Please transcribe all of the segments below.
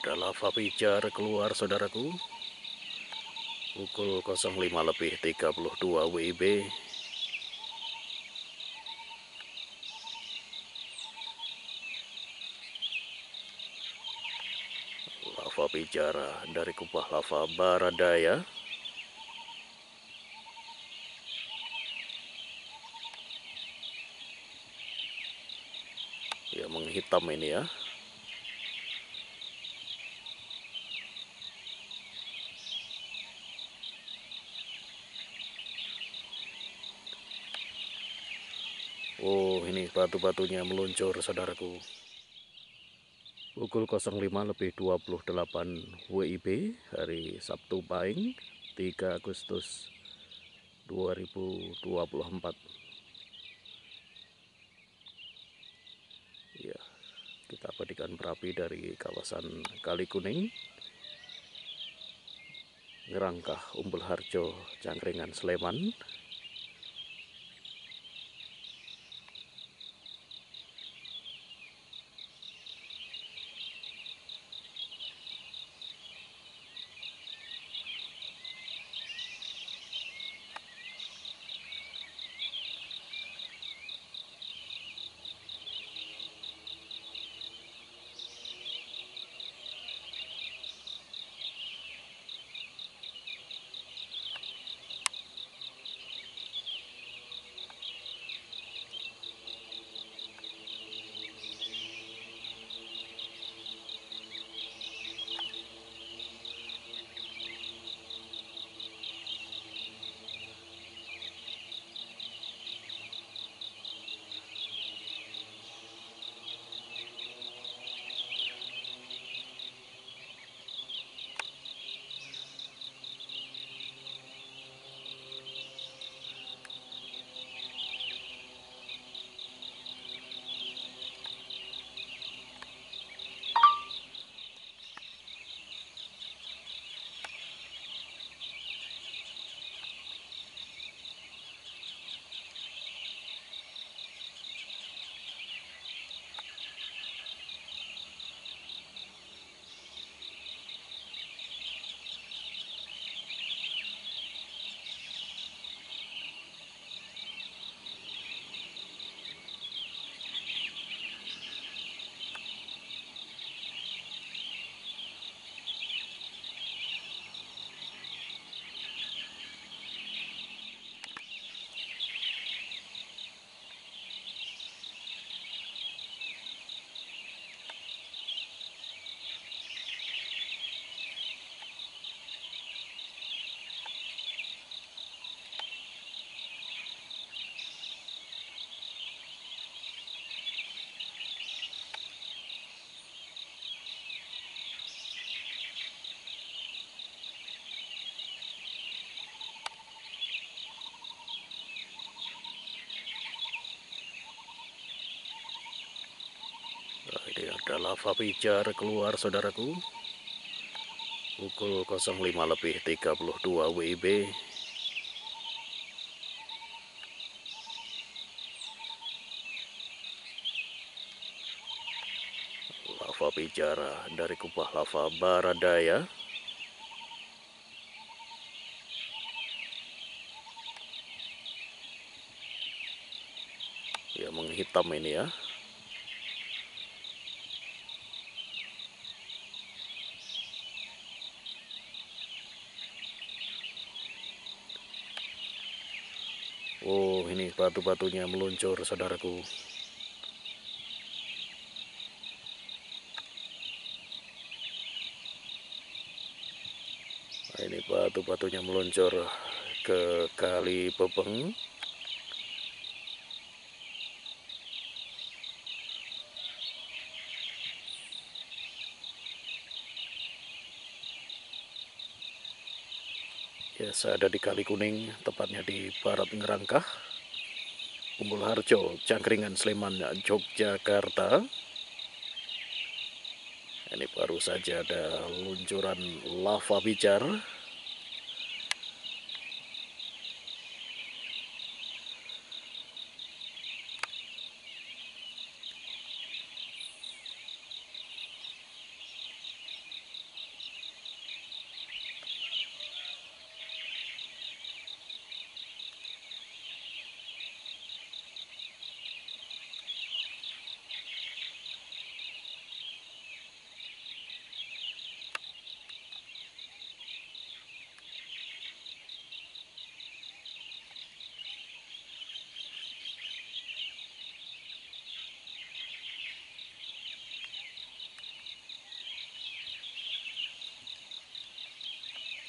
Ada lava pijar keluar saudaraku. Pukul 05 lebih 32 WIB. Lava pijar dari kubah lava Baradaya. Ya menghitam ini ya. Oh, ini batu-batunya meluncur, saudaraku. Pukul 05 lebih 28 WIB, hari Sabtu Pahing, 3 Agustus 2024. Ya, kita petikan berapi dari kawasan Kali Kuning, Ngerangkah Umbul Harjo, Cangkringan Sleman, lava pijar keluar saudaraku pukul 05 lebih 32 WIB lava pijar dari kubah lava baradaya ya menghitam ini ya Oh ini batu-batunya meluncur saudaraku nah, Ini batu-batunya meluncur ke kali Bebeng Saya ada di Kali Kuning, tepatnya di Barat Ngerangkah, Umbul Harjo, Cangkringan, Sleman, Yogyakarta. Ini baru saja ada luncuran lava pijar.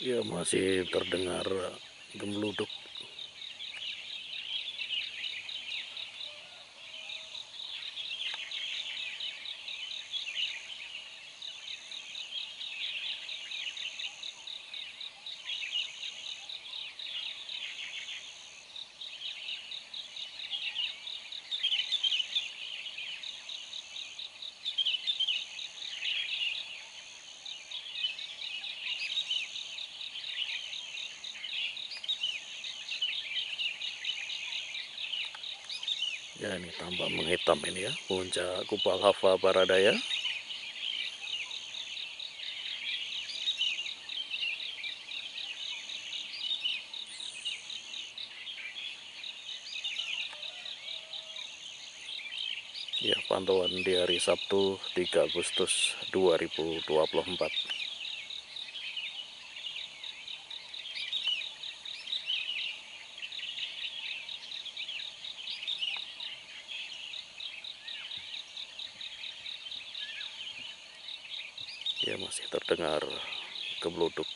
ya masih terdengar eh, gemeluduk ini tambah menghitam ini ya puncak kupal hafa baradaya ya pantauan di hari Sabtu 3 Agustus 2024 terdengar kebeluduk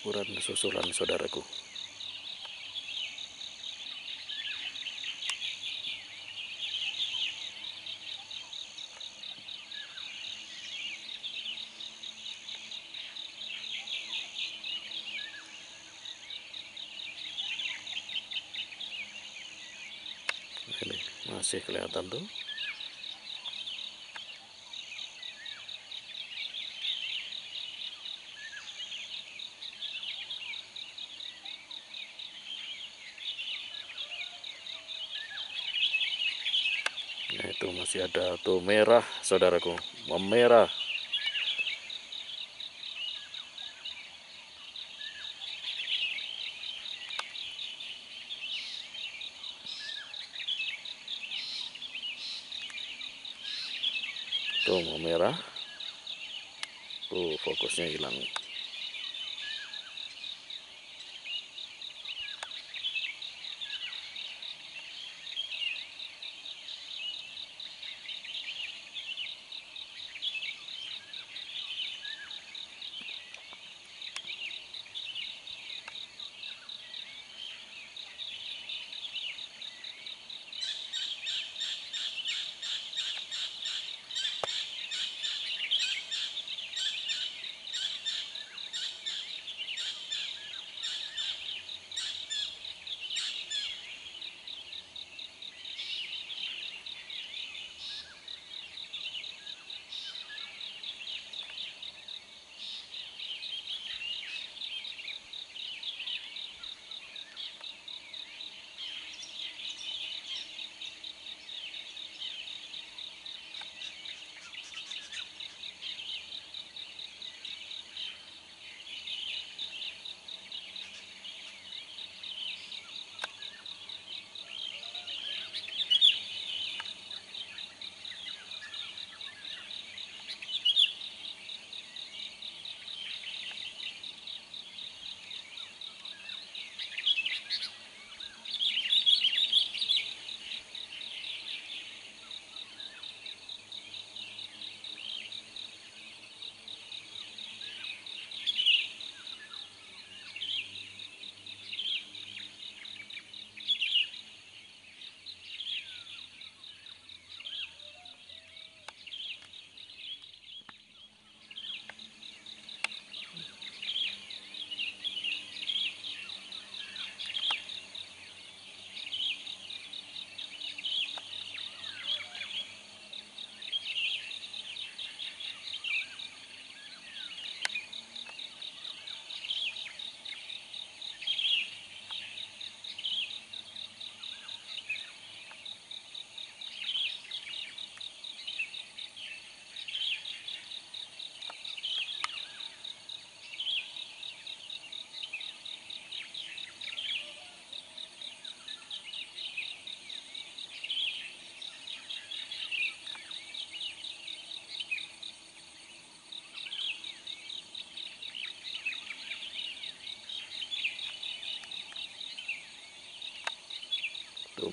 ukuran susulan saudaraku masih kelihatan tuh masih ada tuh merah saudaraku memerah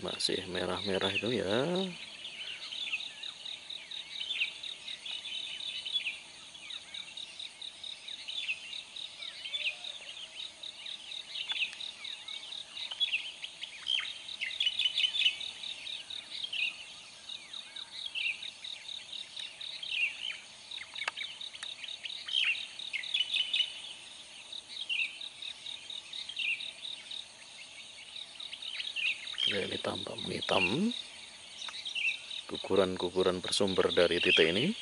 masih merah-merah itu ya ya ini tampak menghitam kukuran-kukuran bersumber dari titik ini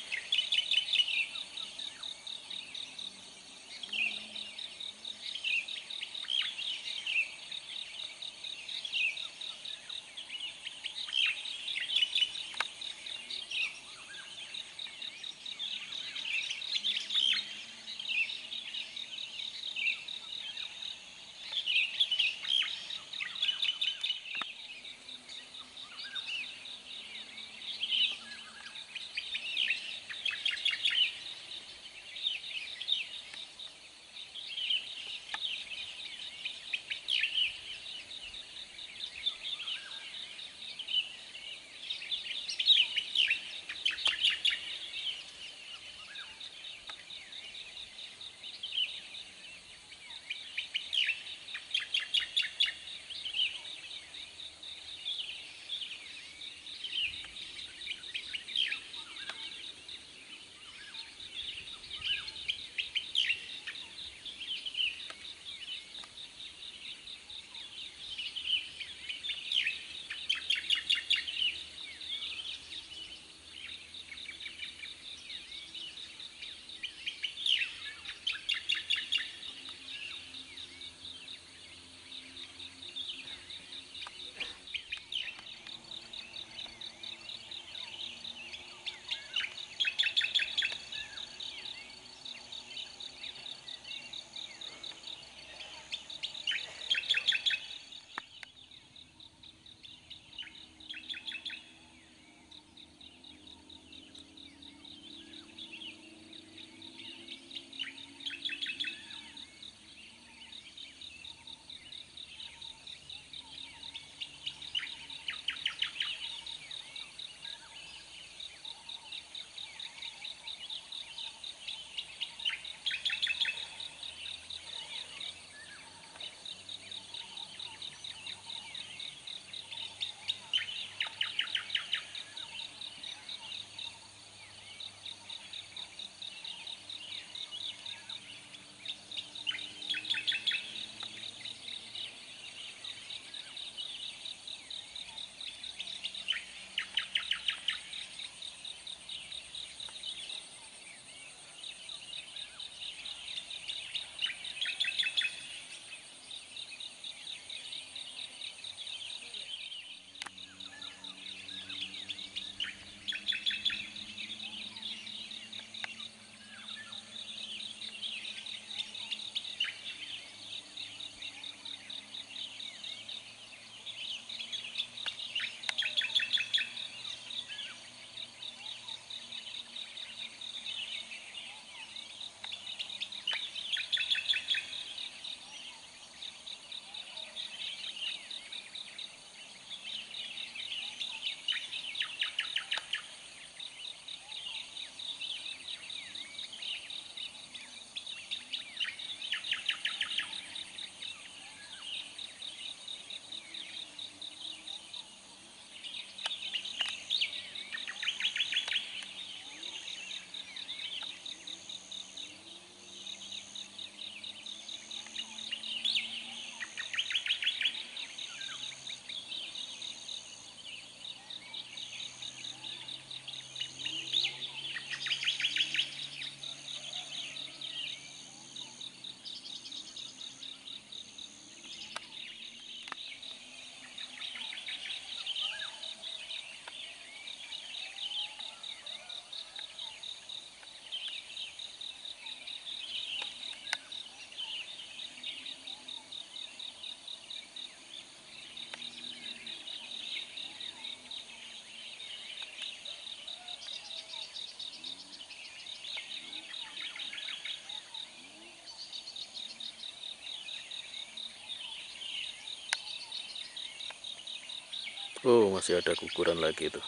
Oh, masih ada ukuran lagi itu.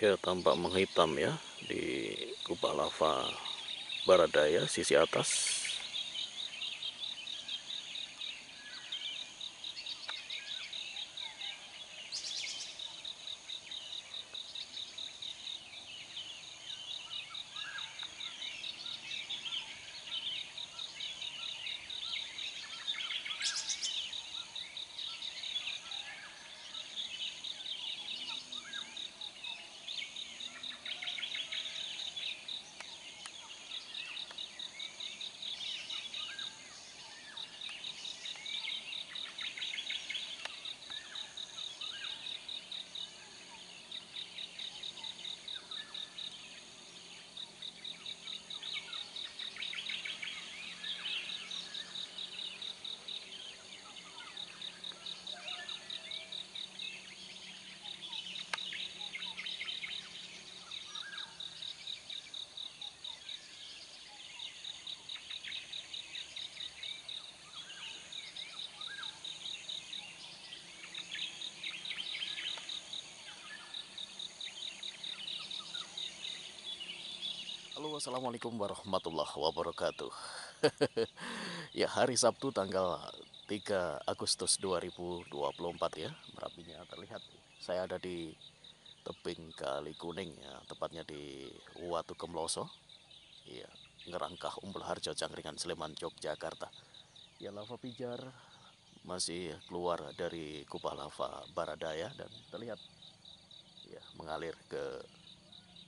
ya tampak menghitam ya di kubah lava baradaya sisi atas Halo assalamualaikum warahmatullahi wabarakatuh Ya hari Sabtu tanggal 3 Agustus 2024 ya Merapinya terlihat Saya ada di tebing Kali Kuning ya Tepatnya di Watu Kemloso Ya Ngerangkah Umbul Harjo Cangkringan Sleman Yogyakarta Ya lava pijar masih keluar dari kubah lava Baradaya dan terlihat ya mengalir ke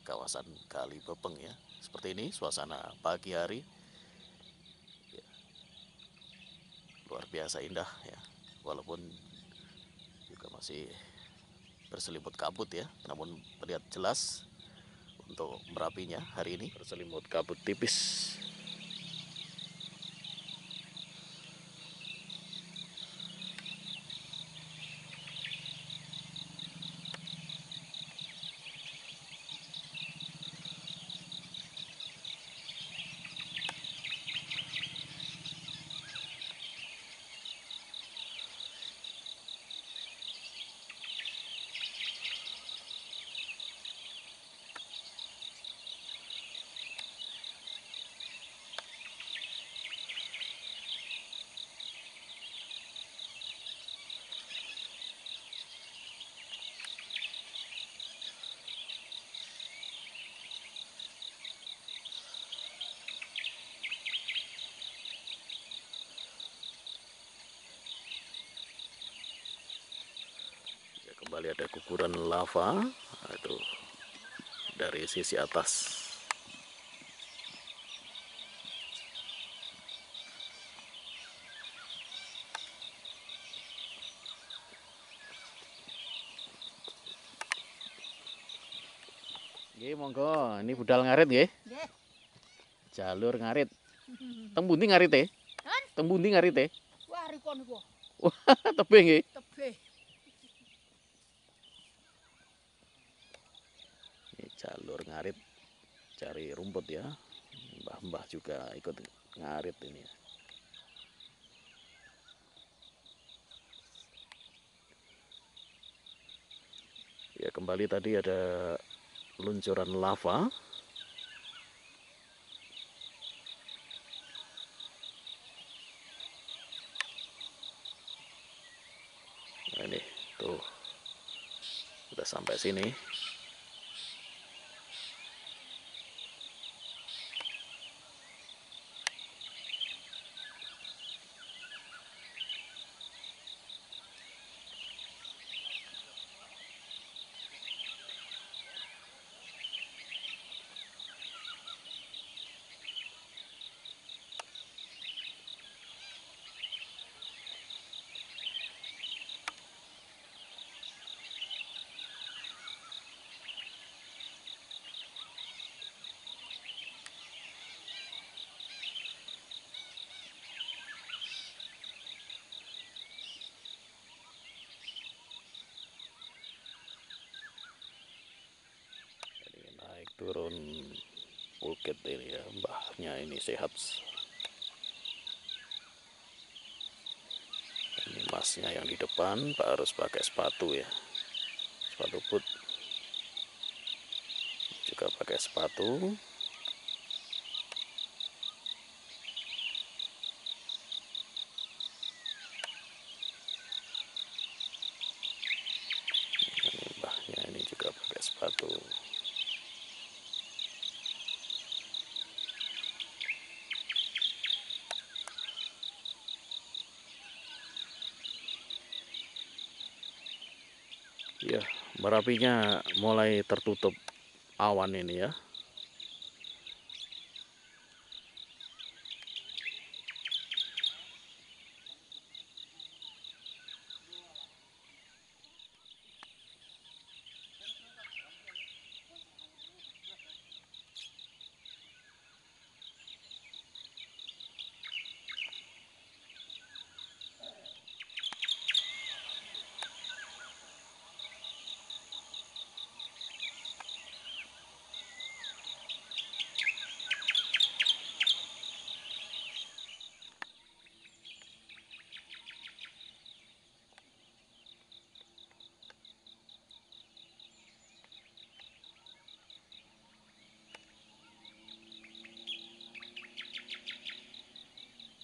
kawasan Kali Bepeng ya seperti ini suasana pagi hari. Ya. Luar biasa indah ya. Walaupun juga masih berselimut kabut ya, namun terlihat jelas untuk merapinya hari ini berselimut kabut tipis kembali ada kuburan lava itu dari sisi atas Oke, monggo. Ini budal ngarit ya? Jalur ngarit. Teng ngarit e? Teng ngarit e? Wah, rikon niku. Wah, tebing ya? jalur ngarit cari rumput ya mbah-mbah juga ikut ngarit ini ya. ya kembali tadi ada luncuran lava nah, ini tuh udah sampai sini turun bukit ini ya mbahnya ini sehat ini masnya yang di depan Pak harus pakai sepatu ya sepatu put juga pakai sepatu barapinya mulai tertutup awan ini ya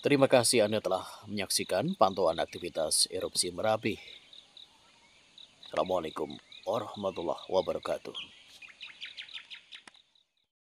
Terima kasih Anda telah menyaksikan pantauan aktivitas erupsi Merapi. Assalamualaikum warahmatullahi wabarakatuh.